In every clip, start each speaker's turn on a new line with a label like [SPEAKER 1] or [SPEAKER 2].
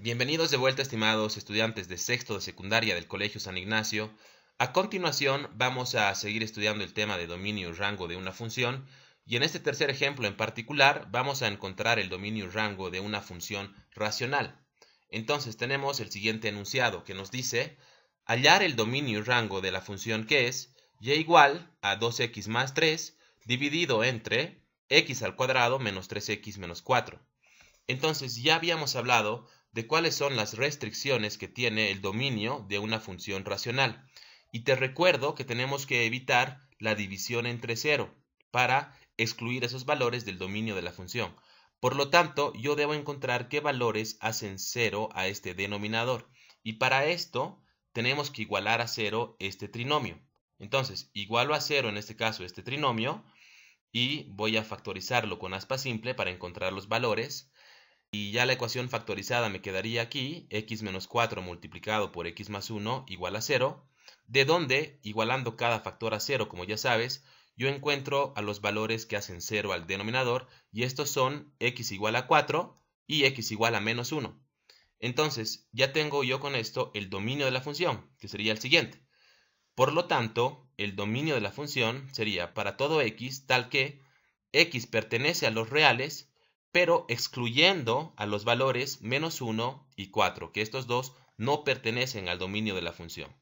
[SPEAKER 1] Bienvenidos de vuelta, estimados estudiantes de sexto de secundaria del Colegio San Ignacio. A continuación, vamos a seguir estudiando el tema de dominio y rango de una función, y en este tercer ejemplo en particular vamos a encontrar el dominio y rango de una función racional. Entonces tenemos el siguiente enunciado que nos dice, hallar el dominio y rango de la función que es y e igual a 2x más 3 dividido entre x al cuadrado menos 3x menos 4. Entonces ya habíamos hablado de cuáles son las restricciones que tiene el dominio de una función racional. Y te recuerdo que tenemos que evitar la división entre cero para excluir esos valores del dominio de la función. Por lo tanto, yo debo encontrar qué valores hacen cero a este denominador. Y para esto, tenemos que igualar a cero este trinomio. Entonces, igualo a cero en este caso este trinomio y voy a factorizarlo con aspa simple para encontrar los valores. Y ya la ecuación factorizada me quedaría aquí, x menos 4 multiplicado por x más 1 igual a 0, de donde, igualando cada factor a 0 como ya sabes, yo encuentro a los valores que hacen 0 al denominador, y estos son x igual a 4 y x igual a menos 1. Entonces, ya tengo yo con esto el dominio de la función, que sería el siguiente. Por lo tanto, el dominio de la función sería para todo x tal que x pertenece a los reales pero excluyendo a los valores menos 1 y 4, que estos dos no pertenecen al dominio de la función.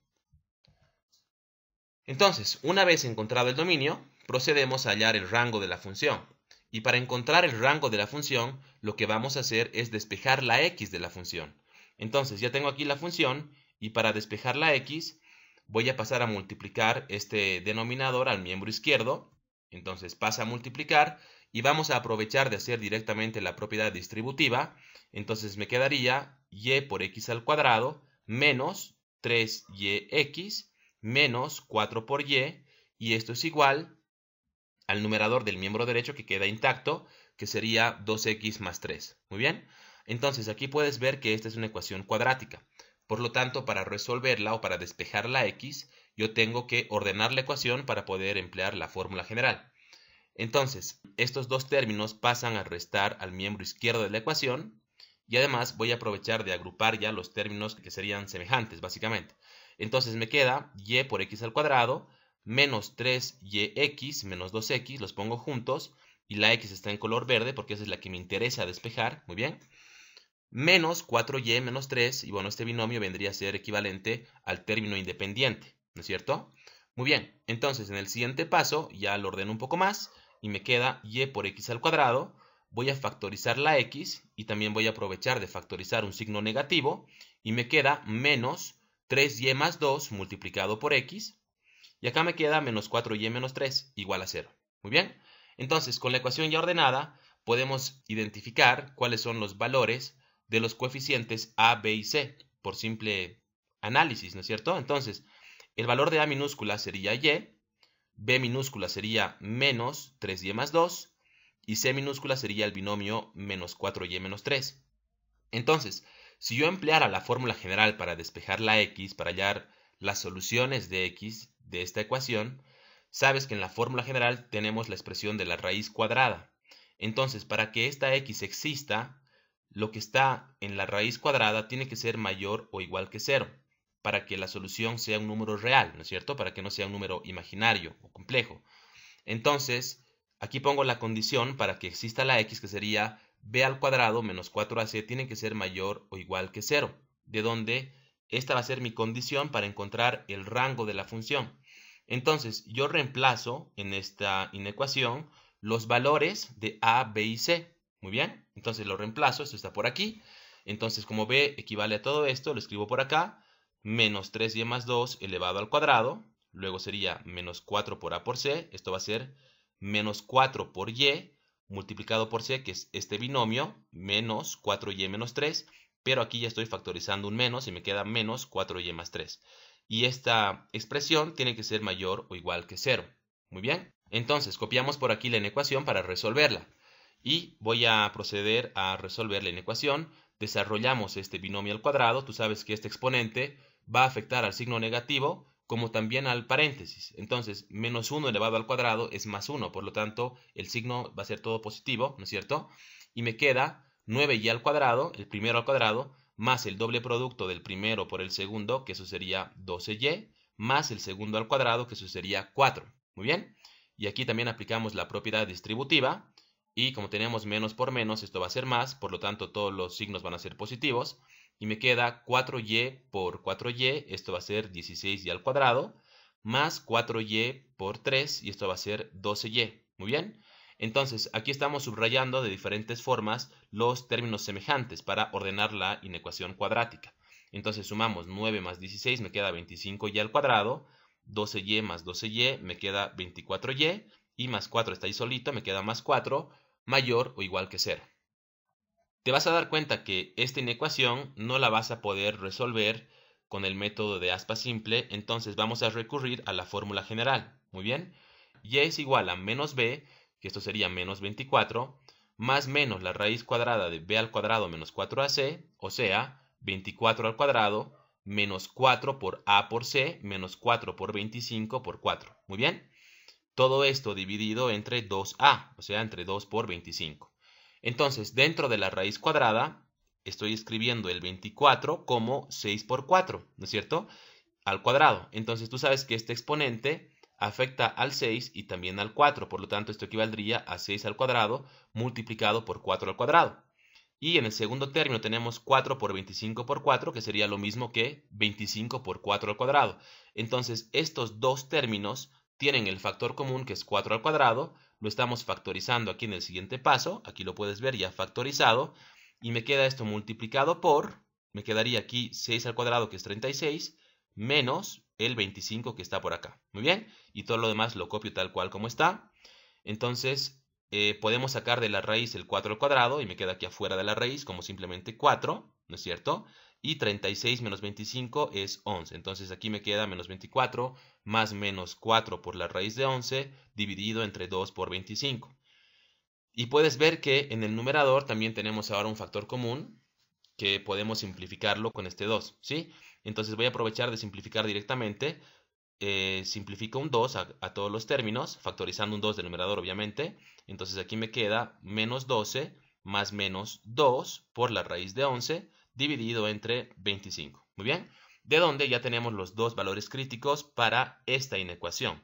[SPEAKER 1] Entonces, una vez encontrado el dominio, procedemos a hallar el rango de la función. Y para encontrar el rango de la función, lo que vamos a hacer es despejar la x de la función. Entonces, ya tengo aquí la función, y para despejar la x, voy a pasar a multiplicar este denominador al miembro izquierdo. Entonces, pasa a multiplicar, y vamos a aprovechar de hacer directamente la propiedad distributiva, entonces me quedaría y por x al cuadrado menos 3yx menos 4 por y, y esto es igual al numerador del miembro derecho que queda intacto, que sería 2x más 3. Muy bien, entonces aquí puedes ver que esta es una ecuación cuadrática. Por lo tanto, para resolverla o para despejar la x, yo tengo que ordenar la ecuación para poder emplear la fórmula general. Entonces, estos dos términos pasan a restar al miembro izquierdo de la ecuación y además voy a aprovechar de agrupar ya los términos que serían semejantes, básicamente. Entonces me queda y por x al cuadrado menos 3yx menos 2x, los pongo juntos y la x está en color verde porque esa es la que me interesa despejar, muy bien. Menos 4y menos 3 y bueno, este binomio vendría a ser equivalente al término independiente, ¿no es cierto? Muy bien, entonces en el siguiente paso ya lo ordeno un poco más y me queda y por x al cuadrado, voy a factorizar la x y también voy a aprovechar de factorizar un signo negativo y me queda menos 3y más 2 multiplicado por x y acá me queda menos 4y menos 3 igual a 0. Muy bien, entonces con la ecuación ya ordenada podemos identificar cuáles son los valores de los coeficientes a, b y c por simple análisis, ¿no es cierto? Entonces, el valor de a minúscula sería y, B minúscula sería menos 3y más 2 y C minúscula sería el binomio menos 4y menos 3. Entonces, si yo empleara la fórmula general para despejar la x, para hallar las soluciones de x de esta ecuación, sabes que en la fórmula general tenemos la expresión de la raíz cuadrada. Entonces, para que esta x exista, lo que está en la raíz cuadrada tiene que ser mayor o igual que 0 para que la solución sea un número real, ¿no es cierto? Para que no sea un número imaginario o complejo. Entonces, aquí pongo la condición para que exista la x, que sería b al cuadrado menos 4ac tiene que ser mayor o igual que 0, de donde esta va a ser mi condición para encontrar el rango de la función. Entonces, yo reemplazo en esta inecuación los valores de a, b y c. Muy bien, entonces lo reemplazo, esto está por aquí. Entonces, como b equivale a todo esto, lo escribo por acá menos 3y más 2 elevado al cuadrado, luego sería menos 4 por a por c, esto va a ser menos 4 por y multiplicado por c, que es este binomio, menos 4y menos 3, pero aquí ya estoy factorizando un menos y me queda menos 4y más 3. Y esta expresión tiene que ser mayor o igual que 0. Muy bien, entonces copiamos por aquí la inecuación para resolverla. Y voy a proceder a resolver la inecuación. Desarrollamos este binomio al cuadrado, tú sabes que este exponente va a afectar al signo negativo como también al paréntesis. Entonces, menos 1 elevado al cuadrado es más 1, por lo tanto, el signo va a ser todo positivo, ¿no es cierto? Y me queda 9y al cuadrado, el primero al cuadrado, más el doble producto del primero por el segundo, que eso sería 12y, más el segundo al cuadrado, que eso sería 4. Muy bien. Y aquí también aplicamos la propiedad distributiva. Y como tenemos menos por menos, esto va a ser más, por lo tanto todos los signos van a ser positivos y me queda 4y por 4y, esto va a ser 16y al cuadrado, más 4y por 3 y esto va a ser 12y. Muy bien. Entonces, aquí estamos subrayando de diferentes formas los términos semejantes para ordenar la inecuación cuadrática. Entonces, sumamos 9 más 16 me queda 25y al cuadrado, 12y más 12y me queda 24y, y más 4 está ahí solito, me queda más 4, mayor o igual que 0 te vas a dar cuenta que esta inecuación no la vas a poder resolver con el método de aspa simple, entonces vamos a recurrir a la fórmula general. Muy bien, y es igual a menos b, que esto sería menos 24, más menos la raíz cuadrada de b al cuadrado menos 4ac, o sea, 24 al cuadrado, menos 4 por a por c, menos 4 por 25 por 4. Muy bien, todo esto dividido entre 2a, o sea, entre 2 por 25. Entonces, dentro de la raíz cuadrada, estoy escribiendo el 24 como 6 por 4, ¿no es cierto? Al cuadrado. Entonces, tú sabes que este exponente afecta al 6 y también al 4, por lo tanto, esto equivaldría a 6 al cuadrado multiplicado por 4 al cuadrado. Y en el segundo término tenemos 4 por 25 por 4, que sería lo mismo que 25 por 4 al cuadrado. Entonces, estos dos términos tienen el factor común que es 4 al cuadrado, lo estamos factorizando aquí en el siguiente paso, aquí lo puedes ver ya factorizado, y me queda esto multiplicado por, me quedaría aquí 6 al cuadrado que es 36, menos el 25 que está por acá, muy bien, y todo lo demás lo copio tal cual como está, entonces eh, podemos sacar de la raíz el 4 al cuadrado y me queda aquí afuera de la raíz como simplemente 4, ¿no es cierto? Y 36 menos 25 es 11. Entonces aquí me queda menos 24 más menos 4 por la raíz de 11 dividido entre 2 por 25. Y puedes ver que en el numerador también tenemos ahora un factor común que podemos simplificarlo con este 2, ¿sí? Entonces voy a aprovechar de simplificar directamente eh, simplifico un 2 a, todos los términos, factorizando un 2 del numerador obviamente. Entonces aquí me queda menos 12 más menos 2 por la raíz de 11 dividido entre 25. Muy bien, de donde ya tenemos los dos valores críticos para esta inecuación.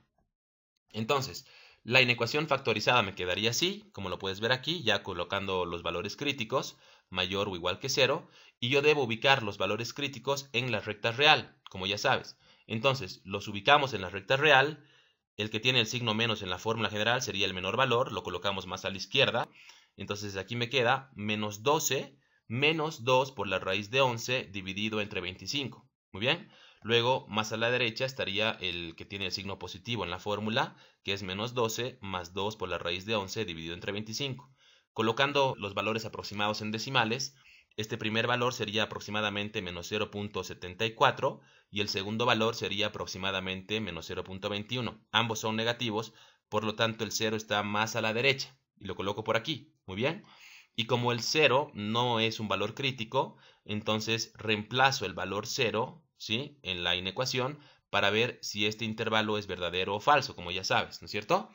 [SPEAKER 1] Entonces, la inecuación factorizada me quedaría así, como lo puedes ver aquí, ya colocando los valores críticos, mayor o igual que 0, y yo debo ubicar los valores críticos en la recta real, como ya sabes. Entonces, los ubicamos en la recta real, el que tiene el signo menos en la fórmula general sería el menor valor, lo colocamos más a la izquierda. Entonces aquí me queda menos 12 menos 2 por la raíz de 11 dividido entre 25. Muy bien. Luego, más a la derecha estaría el que tiene el signo positivo en la fórmula, que es menos 12 más 2 por la raíz de 11 dividido entre 25. Colocando los valores aproximados en decimales, este primer valor sería aproximadamente menos 0.74 y el segundo valor sería aproximadamente menos 0.21. Ambos son negativos, por lo tanto el 0 está más a la derecha. Y lo coloco por aquí. Muy bien. Y como el 0 no es un valor crítico, entonces reemplazo el valor 0 ¿sí? en la inecuación para ver si este intervalo es verdadero o falso, como ya sabes, ¿no es cierto?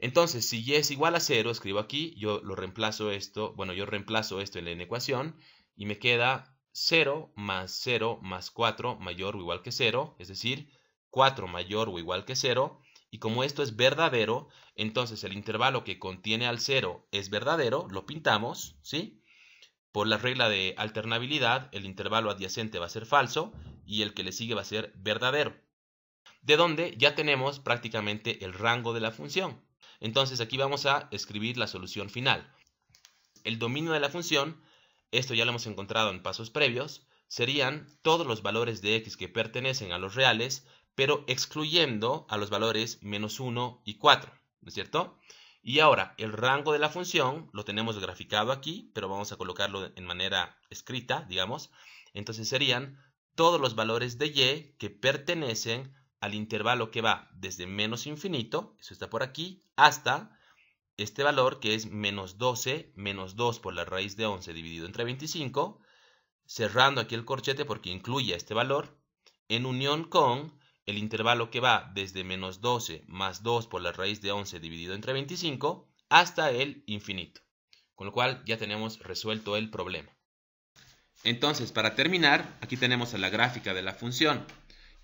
[SPEAKER 1] Entonces, si y es igual a 0, escribo aquí, yo lo reemplazo esto, bueno, yo reemplazo esto en la inecuación y me queda 0 más 0 más 4 mayor o igual que 0, es decir, 4 mayor o igual que 0, y como esto es verdadero, entonces el intervalo que contiene al 0 es verdadero, lo pintamos, ¿sí? Por la regla de alternabilidad, el intervalo adyacente va a ser falso y el que le sigue va a ser verdadero. De donde ya tenemos prácticamente el rango de la función. Entonces aquí vamos a escribir la solución final. El dominio de la función esto ya lo hemos encontrado en pasos previos, serían todos los valores de x que pertenecen a los reales, pero excluyendo a los valores menos 1 y 4, ¿no es cierto? Y ahora, el rango de la función lo tenemos graficado aquí, pero vamos a colocarlo en manera escrita, digamos. Entonces serían todos los valores de y que pertenecen al intervalo que va desde menos infinito, eso está por aquí, hasta este valor que es menos 12 menos 2 por la raíz de 11 dividido entre 25, cerrando aquí el corchete porque incluye este valor, en unión con el intervalo que va desde menos 12 más 2 por la raíz de 11 dividido entre 25 hasta el infinito. Con lo cual ya tenemos resuelto el problema. Entonces, para terminar, aquí tenemos a la gráfica de la función.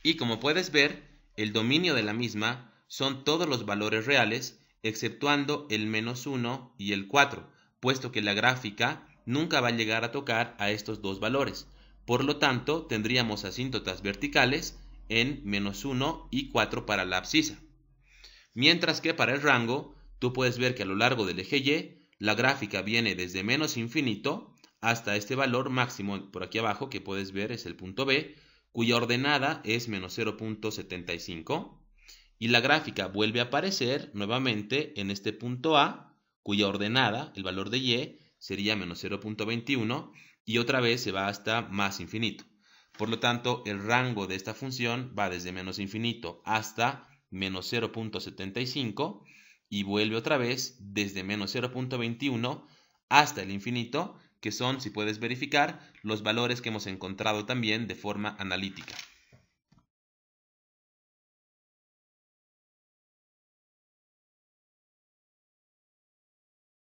[SPEAKER 1] Y como puedes ver, el dominio de la misma son todos los valores reales exceptuando el menos 1 y el 4, puesto que la gráfica nunca va a llegar a tocar a estos dos valores. Por lo tanto, tendríamos asíntotas verticales en menos 1 y 4 para la abscisa. Mientras que para el rango, tú puedes ver que a lo largo del eje Y, la gráfica viene desde menos infinito hasta este valor máximo por aquí abajo que puedes ver es el punto B, cuya ordenada es menos 0.75 y la gráfica vuelve a aparecer nuevamente en este punto A, cuya ordenada, el valor de y, sería menos 0.21 y otra vez se va hasta más infinito. Por lo tanto, el rango de esta función va desde menos infinito hasta menos 0.75 y vuelve otra vez desde menos 0.21 hasta el infinito, que son, si puedes verificar, los valores que hemos encontrado también de forma analítica.